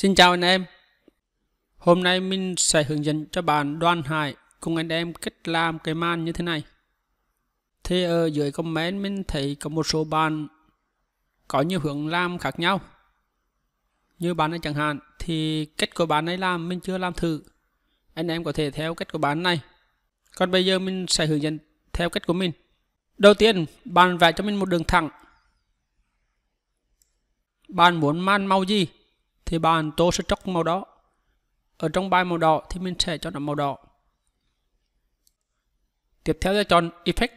Xin chào anh em. Hôm nay mình sẽ hướng dẫn cho bạn đoan Hải cùng anh em cách làm cái màn như thế này. Thì ở dưới comment mình thấy có một số bạn có nhiều hướng làm khác nhau. Như bạn này chẳng hạn thì cách của bạn ấy làm mình chưa làm thử. Anh em có thể theo cách của bạn này. Còn bây giờ mình sẽ hướng dẫn theo cách của mình. Đầu tiên, bạn vẽ cho mình một đường thẳng. Bạn muốn man màu gì? thì bàn tô sẽ chọn màu đó ở trong bài màu đỏ thì mình sẽ chọn nó màu đỏ tiếp theo là chọn effect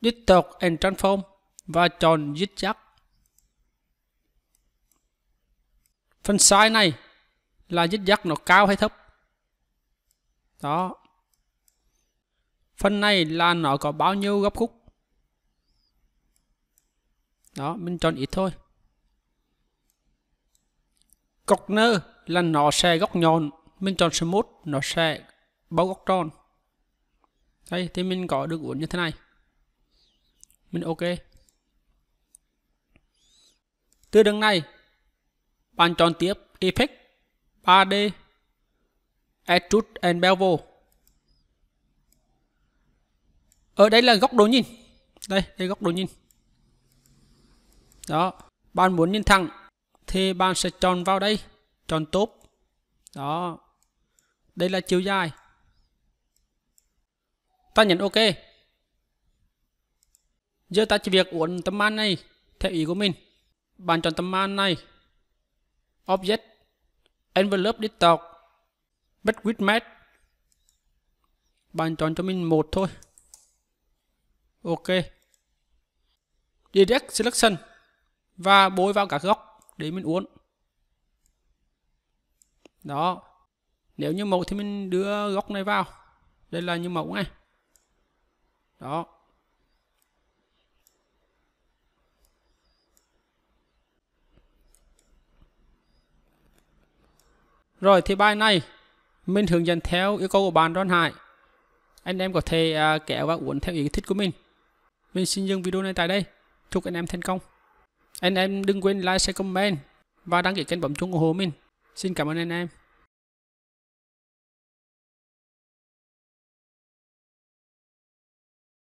distort and transform và chọn zigzag phần size này là zigzag nó cao hay thấp đó phần này là nó có bao nhiêu góc khúc đó mình chọn ít thôi Cọc nơ là nó sẽ góc nhọn, mình chọn smooth nó sẽ bao góc tròn. Đây thì mình có được uốn như thế này. Mình ok. Từ đường này, bạn chọn tiếp Effect 3D Extrude and Bevel. Ở đây là góc độ nhìn. Đây, đây góc độ nhìn. Đó, bạn muốn nhìn thẳng thì bạn sẽ chọn vào đây chọn top đó đây là chiều dài ta nhấn ok giờ ta chỉ việc uốn tấm màn này theo ý của mình bạn chọn tấm màn này object envelope desktop but width match bạn chọn cho mình một thôi ok direct selection và bôi vào các góc để mình uống đó nếu như mẫu thì mình đưa góc này vào đây là như mẫu này đó Rồi thì bài này mình hướng dẫn theo yêu cầu của bạn Đoàn Hải. Anh em có thể uh, à, kéo và uốn theo ý thích của mình. Mình xin dừng video này tại đây. Chúc anh em thành công. Anh em đừng quên like, share, comment và đăng ký kênh bấm chuông ủng hộ mình. Xin cảm ơn anh em.